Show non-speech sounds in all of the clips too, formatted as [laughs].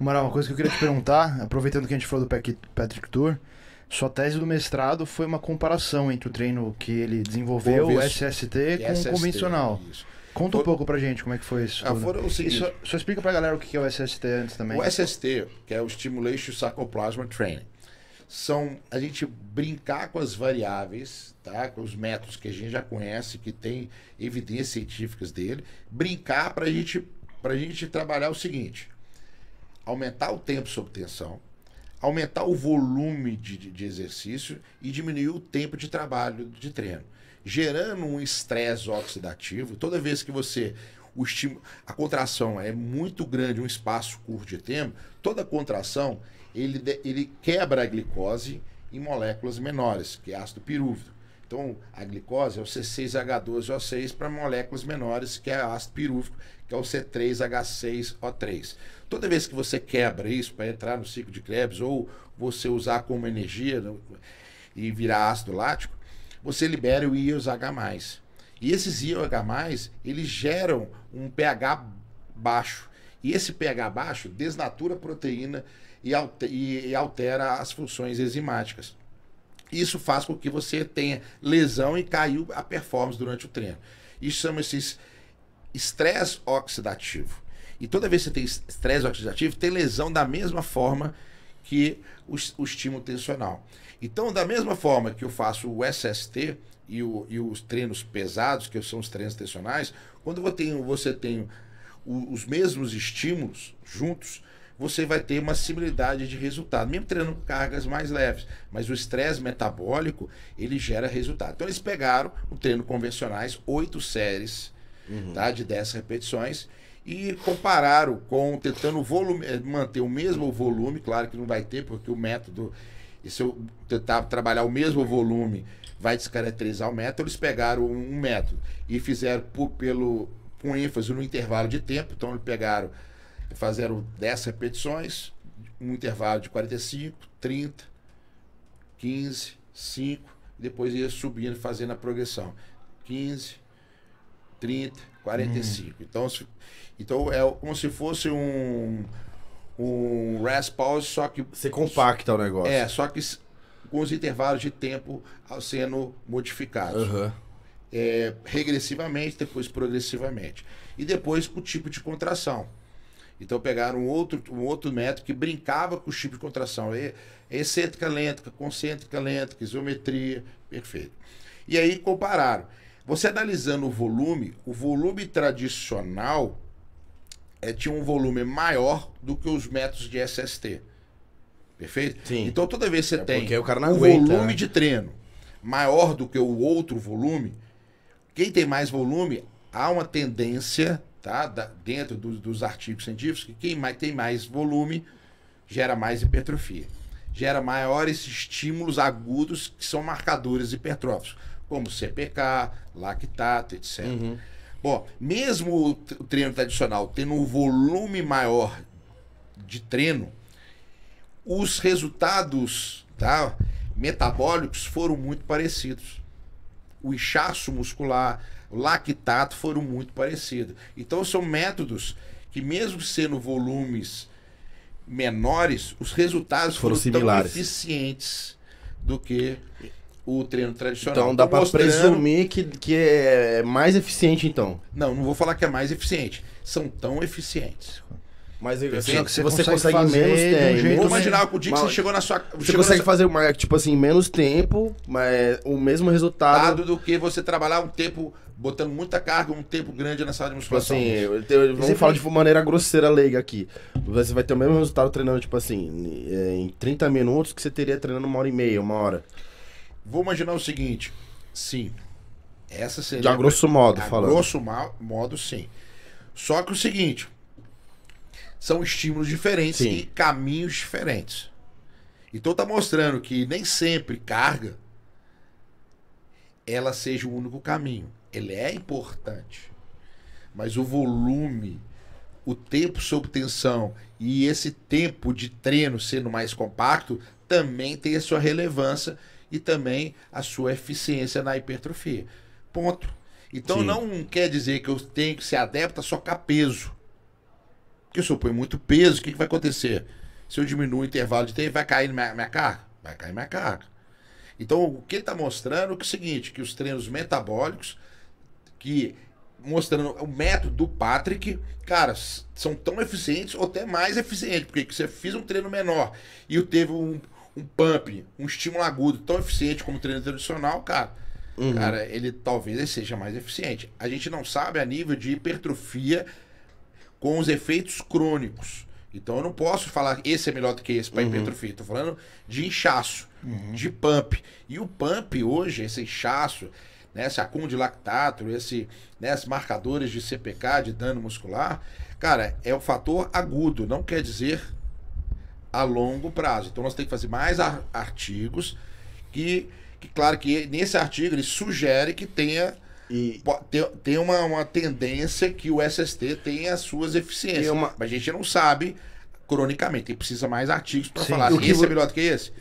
Amaral, uma coisa que eu queria te perguntar, aproveitando que a gente falou do Patrick Tour, sua tese do mestrado foi uma comparação entre o treino que ele desenvolveu, o SST, com SST, o convencional. Isso. Conta um pouco pra gente como é que foi isso. Ah, foram o seguinte, só, só explica pra galera o que é o SST antes também. O SST, que é o Stimulation Sarcoplasma Training, são a gente brincar com as variáveis, tá? com os métodos que a gente já conhece, que tem evidências científicas dele, brincar pra gente, pra gente trabalhar o seguinte aumentar o tempo sob tensão, aumentar o volume de, de exercício e diminuir o tempo de trabalho de treino, gerando um estresse oxidativo. Toda vez que você Estima, a contração é muito grande, um espaço curto de tempo, toda contração ele, ele quebra a glicose em moléculas menores, que é ácido pirúvico. Então, a glicose é o C6H12O6 para moléculas menores, que é ácido pirúvico, que é o C3H6O3. Toda vez que você quebra isso para entrar no ciclo de Krebs ou você usar como energia né, e virar ácido lático, você libera o H+. E esses H+, eles geram um pH baixo. E esse pH baixo desnatura a proteína e altera as funções enzimáticas. Isso faz com que você tenha lesão e caiu a performance durante o treino. Isso chama-se estresse oxidativo. E toda vez que você tem estresse oxidativo, tem lesão da mesma forma que o, o, estímulo tensional. Então, da mesma forma que eu faço o SST e, o, e os treinos pesados, que são os treinos tensionais, quando eu tenho, você tem os mesmos estímulos juntos, você vai ter uma similaridade de resultado, mesmo treinando com cargas mais leves. Mas o estresse metabólico, ele gera resultado. Então eles pegaram o treino convencionais, oito séries, uhum. tá? De 10 repetições. E compararam com, tentando volume, eh, manter o mesmo volume, claro que não vai ter, porque o método, e se eu tentar trabalhar o mesmo volume, vai descaracterizar o método. Eles pegaram um método e fizeram por, pelo, com ênfase no intervalo de tempo, então eles pegaram fazeram 10 repetições, um intervalo de 45, 30, 15, 5, depois ia subindo, fazendo a progressão. 15, 30, 45. Hum. Então, se, então é como se fosse um um rest pause, só que você compacta o negócio. É, só que com os intervalos de tempo sendo modificados. Uhum. É, regressivamente, depois progressivamente. E depois o tipo de contração. Então pegaram um outro, um outro método que brincava com o tipo de contração. E, é, excêntrica lenta, concêntrica lenta, isometria, perfeito. E aí compararam. Você analisando o volume, o volume tradicional é, tinha um volume maior do que os métodos de SST. Perfeito? Sim. Então toda vez que você é tem o cara não um aguenta, volume né? de treino maior do que o outro volume, quem tem mais volume, há uma tendência tá? Da, dentro do, dos artigos científicos, que quem mais, tem mais volume gera mais hipertrofia. Gera maiores estímulos agudos que são marcadores hipertróficos, como CPK, lactato, etc. Uhum. Bom, mesmo o treino tradicional tendo um volume maior de treino, os resultados tá, metabólicos foram muito parecidos. O inchaço muscular, o lactato foram muito parecidos. Então são métodos que mesmo sendo volumes menores, os resultados foram, foram similares. tão eficientes do que o treino tradicional. Então dá para mostrando... presumir que, que é, é mais eficiente então. Não, não vou falar que é mais eficiente. São tão eficientes. Mas eu, assim, você consegue, consegue fazer menos tempo. Um vou imaginar assim. o dia que você chegou na sua. Você consegue sua... fazer uma, tipo assim, menos tempo, mas o mesmo resultado. Do que você trabalhar um tempo botando muita carga, um tempo grande na sala de tipo assim, musculação. Assim, eu, eu, falar de maneira grosseira, leiga aqui. Você vai ter o mesmo resultado treinando, tipo assim, eh, em 30 minutos que você teria treinando uma hora e meia, uma hora. Vou imaginar o seguinte, sim. Essa seria. Já grosso modo, a falando. Grosso modo, sim. Só que o seguinte, são estímulos diferentes sim. e caminhos diferentes. Então tá mostrando que nem sempre carga ela seja o único caminho ele é importante. Mas o volume, o tempo sob tensão e esse tempo de treino sendo mais compacto também tem a sua relevância e também a sua eficiência na hipertrofia. Ponto. Então Sim. não quer dizer que eu tenho que ser adepto a socar peso. Porque se eu ponho muito peso, o que, que vai acontecer? Se eu diminuo o intervalo de tempo, vai cair minha, minha carga? Vai cair minha carga. Então, o que ele está mostrando é, é o seguinte, que os treinos metabólicos que mostrando o método do Patrick, cara, são tão eficientes ou até mais eficientes, porque você fez um treino menor e teve um, um pump, um estímulo agudo tão eficiente como o treino tradicional, cara, uhum. cara, ele talvez seja mais eficiente. A gente não sabe a nível de hipertrofia com os efeitos crônicos. Então eu não posso falar esse é melhor do que esse para uhum. hipertrofia. Estou falando de inchaço, uhum. de pump. E o pump hoje, esse inchaço, né, esse lactato, esse, né, esses marcadores de CPK, de dano muscular, cara, é um fator agudo, não quer dizer a longo prazo. Então nós temos que fazer mais artigos que, que claro que nesse artigo ele sugere que tenha e... Tem, tem uma, uma tendência que o SST tenha as suas eficiências. Uma... Mas a gente não sabe cronicamente. E precisa mais artigos para falar. esse é vo... é melhor do que esse.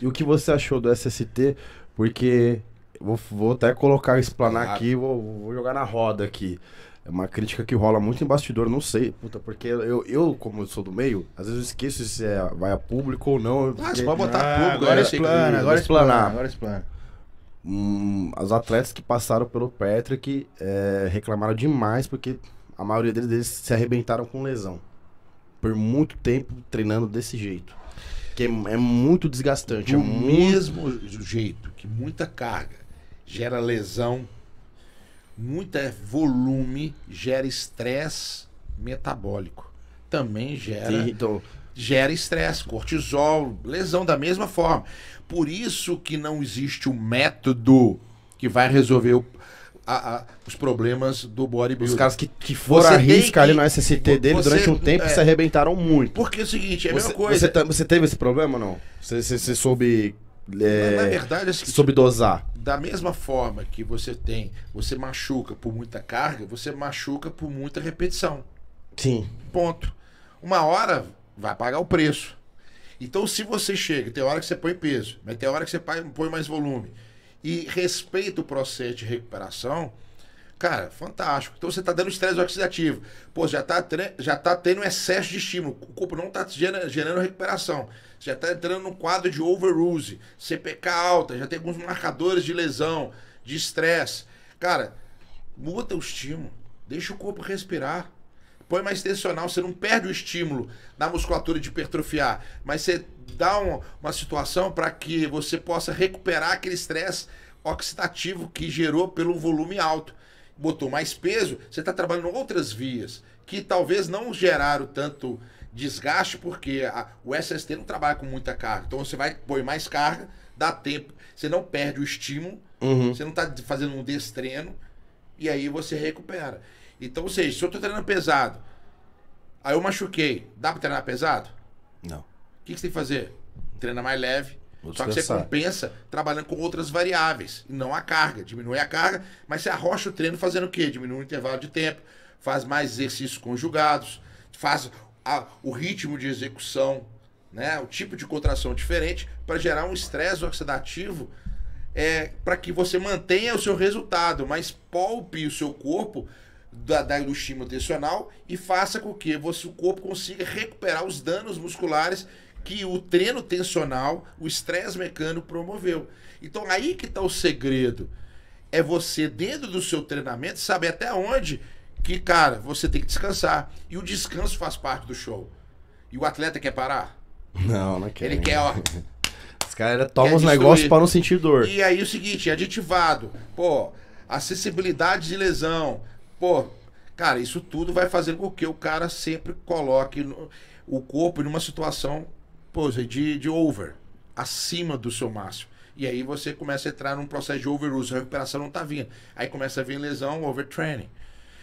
E o que você achou do SST? Porque Vou, vou até colocar, explanar aqui, vou, vou jogar na roda aqui. É uma crítica que rola muito em bastidor, não sei, puta, porque eu, eu como eu sou do meio, às vezes eu esqueço se é, vai a público ou não. Ah, você pode botar ah, público, agora, agora explana, agora explana, agora explana. Hum, os atletas que passaram pelo Patrick é, reclamaram demais, porque a maioria deles, deles se arrebentaram com lesão. Por muito tempo treinando desse jeito. Que é, é muito desgastante. o é muito... mesmo jeito que muita carga gera lesão, muito volume, gera estresse metabólico. Também gera. Tito. Então- gera estresse, cortisol, lesão da mesma forma. Por isso que não existe um método que vai resolver o, a, a, os problemas do bodybuilding. Os caras que, que foram a risca ali no SST dele você, durante um tempo é, se arrebentaram muito. Porque é o seguinte, é a você, mesma coisa. Você, você teve esse problema ou não? Você, você, soube. É, na, na verdade, é soube dosar da mesma forma que você tem, você machuca por muita carga, você machuca por muita repetição. Sim. Ponto. Uma hora vai pagar o preço. Então, se você chega, tem hora que você põe peso, mas tem hora que você põe mais volume, e respeita o processo de recuperação, Cara, fantástico. Então você está dando estresse oxidativo. Pô, já está já tá tendo excesso de estímulo. O corpo não está gerando, gerando, recuperação. Você já está entrando num quadro de overuse, CPK alta, já tem alguns marcadores de lesão, de estresse. Cara, muda o estímulo. Deixa o corpo respirar. Põe mais tensional, você não perde o estímulo da musculatura de hipertrofiar, mas você dá um, uma situação para que você possa recuperar aquele estresse oxidativo que gerou pelo volume alto botou mais peso, você está trabalhando outras vias que talvez não geraram tanto desgaste, porque a, o SST não trabalha com muita carga. Então você vai pôr mais carga, dá tempo, você não perde o estímulo, uhum. você não está fazendo um destreino e aí você recupera. Então, ou seja, se eu estou treinando pesado, aí eu machuquei, dá para treinar pesado? Não. O que, que você tem que fazer? Treina mais leve, Vou Só que você compensa trabalhando com outras variáveis, não a carga. Diminui a carga, mas você arrocha o treino fazendo o quê? Diminui o intervalo de tempo, faz mais exercícios conjugados, faz a, o ritmo de execução, né? o tipo de contração diferente, para gerar um estresse oxidativo é, para que você mantenha o seu resultado, mas poupe o seu corpo da, da, do estímulo tensional e faça com que você, o corpo consiga recuperar os danos musculares que o treino tensional, o estresse mecânico promoveu. Então aí que está o segredo. É você, dentro do seu treinamento, saber até onde que, cara, você tem que descansar. E o descanso faz parte do show. E o atleta quer parar? Não, não quer. Ele quer, ó. [laughs] Os caras tomam os negócios para não sentir dor. E aí o seguinte, é aditivado. Pô, acessibilidade de lesão. Pô, cara, isso tudo vai fazer com que o cara sempre coloque o corpo numa situação de, de over, acima do seu máximo. E aí você começa a entrar num processo de overuse, a recuperação não está vindo. Aí começa a vir lesão, overtraining.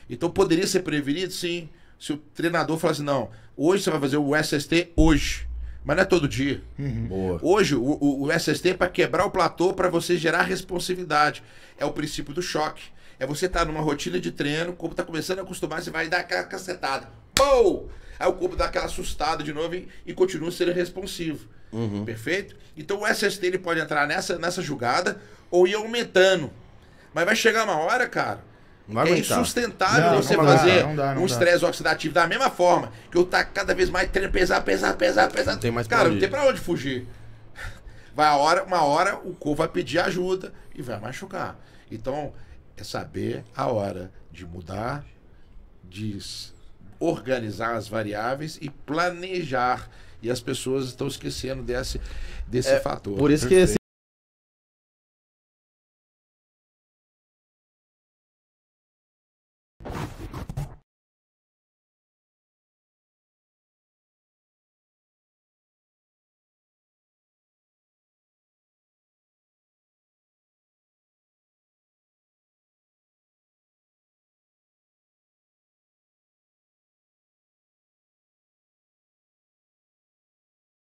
Então poderia ser prevenido, sim, se o treinador falasse, não, hoje você vai fazer o SST hoje. Mas não é todo dia. Uhum. Hoje, o, o, o SST é para quebrar o platô, para você gerar responsividade. É o princípio do choque. É você estar tá numa rotina de treino, como está começando a acostumar, você vai dar aquela cacetada. Pou! Aí o corpo dá aquela assustada de novo e, e continua sendo responsivo. Uhum. Perfeito? Então o SST ele pode entrar nessa, nessa jogada ou ir aumentando. Mas vai chegar uma hora, cara. Não é aguentar. insustentável não, você não fazer dá, não um estresse oxidativo da mesma forma que eu tá cada vez mais treinando, pesar, pesar, pesar, pesar. Não tem mais cara, não tem pra onde fugir. [laughs] Vai a hora, uma hora o corpo vai pedir ajuda e vai machucar. Então, é saber a hora de mudar, diz organizar as variáveis e planejar. E as pessoas estão esquecendo desse, desse é, fator. Por isso Perfeito. que esse